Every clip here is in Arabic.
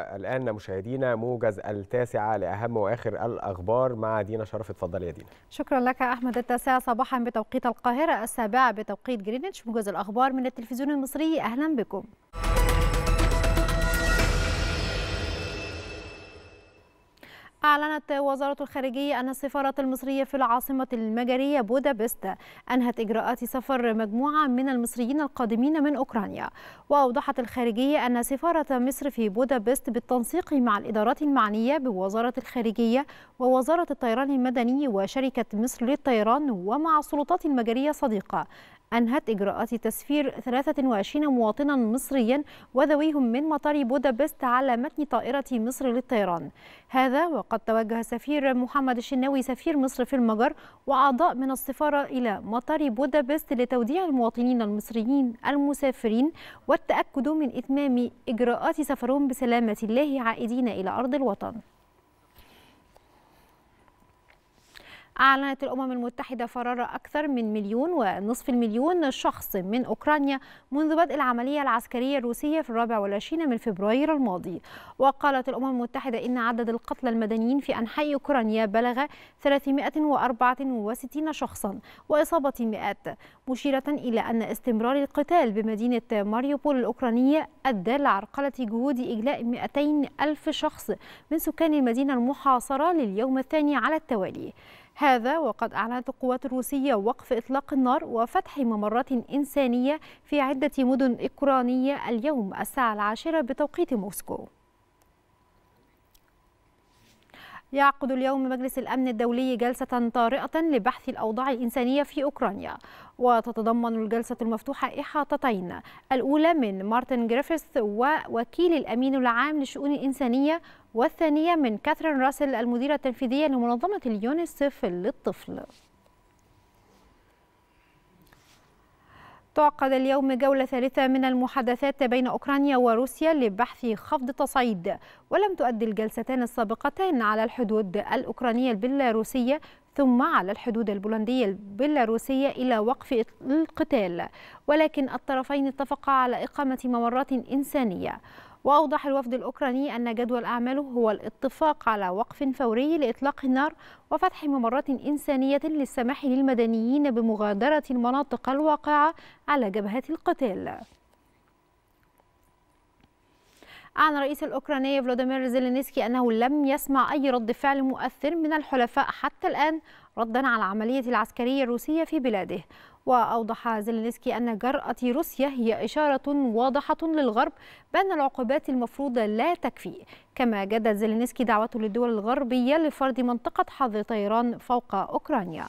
الآن مشاهدينا موجز التاسعة لأهم وآخر الأخبار مع دينا شرف اتفضل يا دينا شكرا لك أحمد التاسعة صباحا بتوقيت القاهرة السابعة بتوقيت جرينتش موجز الأخبار من التلفزيون المصري أهلا بكم أعلنت وزارة الخارجية أن السفارة المصرية في العاصمة المجرية بودابست أنهت إجراءات سفر مجموعة من المصريين القادمين من أوكرانيا وأوضحت الخارجية أن سفارة مصر في بودابست بالتنسيق مع الإدارات المعنية بوزارة الخارجية ووزارة الطيران المدني وشركة مصر للطيران ومع السلطات المجرية صديقة أنهت إجراءات تسفير 23 مواطنا مصريا وذويهم من مطار بودابست على متن طائرة مصر للطيران هذا وقد توجه سفير محمد الشناوي سفير مصر في المجر وأعضاء من السفارة إلى مطار بودابست لتوديع المواطنين المصريين المسافرين والتأكد من إتمام إجراءات سفرهم بسلامة الله عائدين إلى أرض الوطن أعلنت الأمم المتحدة فرار أكثر من مليون ونصف المليون شخص من أوكرانيا منذ بدء العملية العسكرية الروسية في الرابع والعشرين من فبراير الماضي وقالت الأمم المتحدة إن عدد القتلى المدنيين في أنحاء أوكرانيا بلغ 364 شخصا وإصابة مئات مشيرة إلى أن استمرار القتال بمدينة ماريوبول الأوكرانية أدى لعرقلة جهود إجلاء 200 ألف شخص من سكان المدينة المحاصرة لليوم الثاني على التوالي هذا وقد أعلنت القوات الروسية وقف إطلاق النار وفتح ممرات إنسانية في عدة مدن أوكرانية اليوم الساعة العاشرة بتوقيت موسكو يعقد اليوم مجلس الأمن الدولي جلسة طارئة لبحث الأوضاع الإنسانية في أوكرانيا وتتضمن الجلسة المفتوحة إحاطتين الأولى من مارتن جريفيث ووكيل الأمين العام للشؤون الإنسانية والثانية من كاثرين راسل المديرة التنفيذية لمنظمة اليونيسف للطفل تعقد اليوم جولة ثالثة من المحادثات بين أوكرانيا وروسيا لبحث خفض تصعيد ولم تؤدي الجلستان السابقتان على الحدود الأوكرانية البيلاروسية ثم على الحدود البولندية البيلاروسية إلى وقف القتال ولكن الطرفين اتفقا على إقامة ممرات إنسانية وأوضح الوفد الأوكراني أن جدول أعماله هو الاتفاق على وقف فوري لإطلاق النار وفتح ممرات إنسانية للسماح للمدنيين بمغادرة المناطق الواقعة على جبهة القتال أعلن الرئيس الأوكراني فلوديمير زيلينسكي أنه لم يسمع أي رد فعل مؤثر من الحلفاء حتى الآن ردا على العملية العسكرية الروسية في بلاده وأوضح زيلينسكي أن جرأة روسيا هي إشارة واضحة للغرب بأن العقوبات المفروضة لا تكفي كما جدد زيلينسكي دعوته للدول الغربية لفرض منطقة حظر طيران فوق أوكرانيا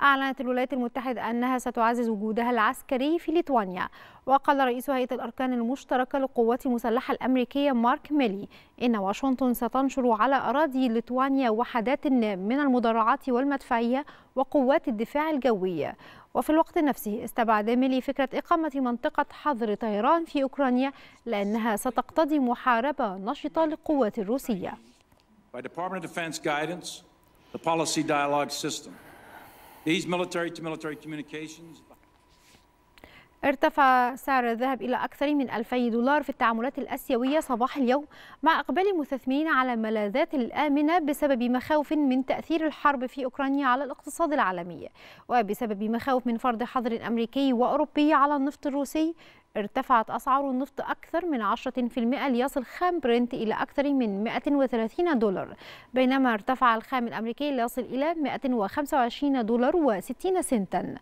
أعلنت الولايات المتحدة أنها ستعزز وجودها العسكري في ليتوانيا وقال رئيس هيئة الأركان المشتركة للقوات المسلحة الأمريكية مارك ميلي إن واشنطن ستنشر على أراضي ليتوانيا وحدات من المدرعات والمدفعية وقوات الدفاع الجوي وفي الوقت نفسه استبعد ميلي فكرة إقامة منطقة حظر طيران في أوكرانيا لأنها ستقتضي محاربة نشطة للقوات الروسية. By Department of Defense guidance, the policy dialogue system These military to military communications. ارتفع سعر الذهب إلى أكثر من 2000 دولار في التعاملات الأسيوية صباح اليوم مع إقبال المستثمرين على الملاذات الآمنة بسبب مخاوف من تأثير الحرب في أوكرانيا على الاقتصاد العالمي وبسبب مخاوف من فرض حظر أمريكي وأوروبي على النفط الروسي ارتفعت أسعار النفط أكثر من 10% ليصل خام برنت إلى أكثر من 130 دولار بينما ارتفع الخام الأمريكي ليصل إلى 125 دولار و60 سنتا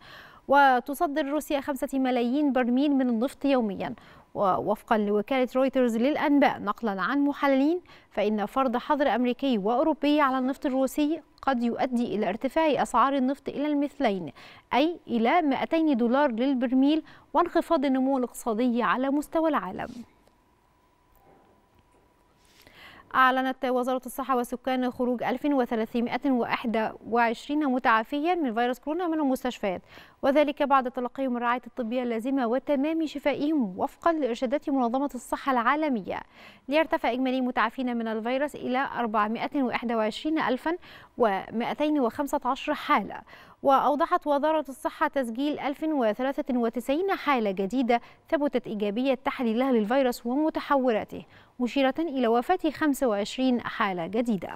وتصدر روسيا خمسة ملايين برميل من النفط يوميا ووفقا لوكالة رويترز للأنباء نقلا عن محللين فإن فرض حظر أمريكي وأوروبي على النفط الروسي قد يؤدي إلى ارتفاع أسعار النفط إلى المثلين أي إلى 200 دولار للبرميل وانخفاض النمو الاقتصادي على مستوى العالم أعلنت وزارة الصحة والسكان خروج 1321 متعافيا من فيروس كورونا من المستشفيات وذلك بعد تلقيهم الرعاية الطبية اللازمة وتمام شفائهم وفقا لإرشادات منظمة الصحة العالمية ليرتفع إجمالي متعافين من الفيروس إلى 421215 حالة وأوضحت وزارة الصحة تسجيل 1093 حالة جديدة ثبتت إيجابية تحليلها للفيروس ومتحوراته مشيرة إلى وفاة 25 حالة جديدة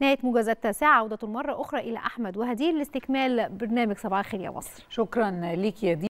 نهاية موجز التاسعة عودة مرة أخرى إلى أحمد وهدير لاستكمال برنامج صباح الخير يا مصر شكرا ليك يا دي